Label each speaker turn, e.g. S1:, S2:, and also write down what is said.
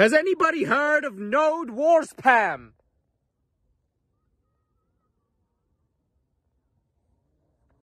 S1: Has anybody heard of Node Warspam?